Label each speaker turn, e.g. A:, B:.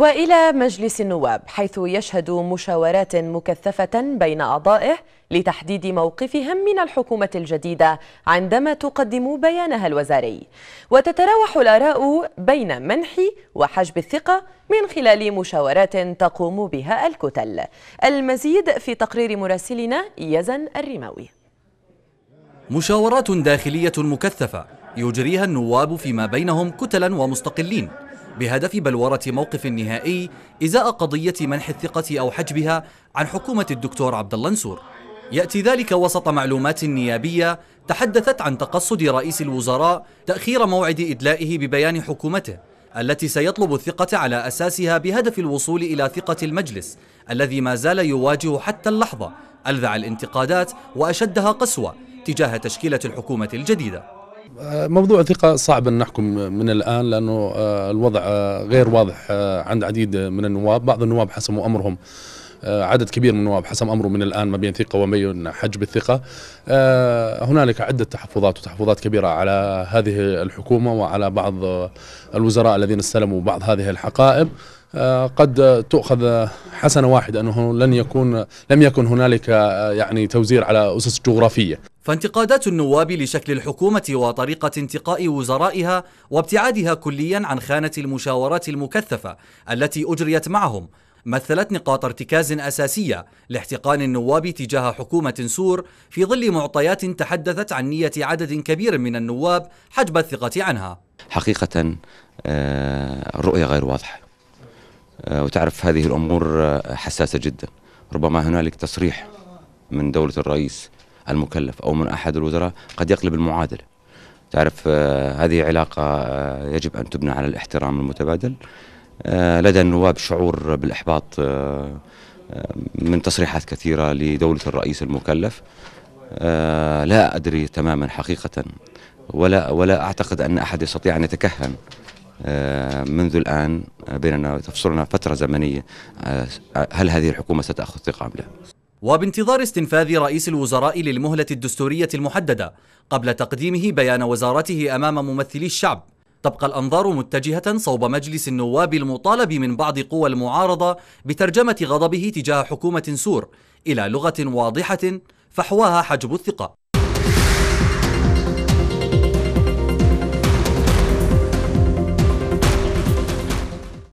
A: والى مجلس النواب حيث يشهد مشاورات مكثفه بين اعضائه لتحديد موقفهم من الحكومه الجديده عندما تقدم بيانها الوزاري وتتراوح الاراء بين منح وحجب الثقه من خلال مشاورات تقوم بها الكتل المزيد في تقرير مراسلنا يزن الرماوي
B: مشاورات داخليه مكثفه يجريها النواب فيما بينهم كتلا ومستقلين بهدف بلورة موقف نهائي إزاء قضية منح الثقة أو حجبها عن حكومة الدكتور عبد الله نسور يأتي ذلك وسط معلومات نيابية تحدثت عن تقصد رئيس الوزراء تأخير موعد إدلائه ببيان حكومته التي سيطلب الثقة على أساسها بهدف الوصول إلى ثقة المجلس الذي ما زال يواجه حتى اللحظة ألذع الانتقادات وأشدها قسوة تجاه تشكيلة الحكومة الجديدة
C: آه، موضوع الثقة صعب أن نحكم من الآن لأنه آه، الوضع آه، غير واضح عند عديد من النواب بعض النواب حسموا أمرهم عدد كبير من النواب حسم امره من الان ما بين ثقه وما بين حجب الثقه هنالك عده تحفظات وتحفظات كبيره على هذه الحكومه وعلى بعض الوزراء الذين استلموا بعض هذه الحقائب قد تؤخذ حسنه واحده انه لن يكون لم يكن هنالك يعني توزير على اسس جغرافيه
B: فانتقادات النواب لشكل الحكومة وطريقة انتقاء وزرائها وابتعادها كليا عن خانة المشاورات المكثفة التي أجريت معهم مثلت نقاط ارتكاز أساسية لاحتقان النواب تجاه حكومة سور في ظل معطيات تحدثت عن نية عدد كبير من النواب حجب الثقة عنها
D: حقيقة آه، الرؤية غير واضحة آه، وتعرف هذه الأمور آه، حساسة جدا ربما هنالك تصريح من دولة الرئيس المكلف أو من أحد الوزراء قد يقلب المعادلة تعرف آه، هذه علاقة آه، يجب أن تبنى على الاحترام المتبادل آه، لدى النواب شعور بالإحباط من تصريحات كثيرة لدولة الرئيس المكلف لا أدري تماما حقيقة ولا ولا أعتقد أن أحد يستطيع أن يتكهن منذ الآن بيننا تفصلنا فترة زمنية هل هذه الحكومة ستأخذ ثقة أم لا
B: وبانتظار استنفاذ رئيس الوزراء للمهلة الدستورية المحددة قبل تقديمه بيان وزارته أمام ممثلي الشعب تبقى الأنظار متجهة صوب مجلس النواب المطالب من بعض قوى المعارضة بترجمة غضبه تجاه حكومة سور إلى لغة واضحة فحواها حجب الثقة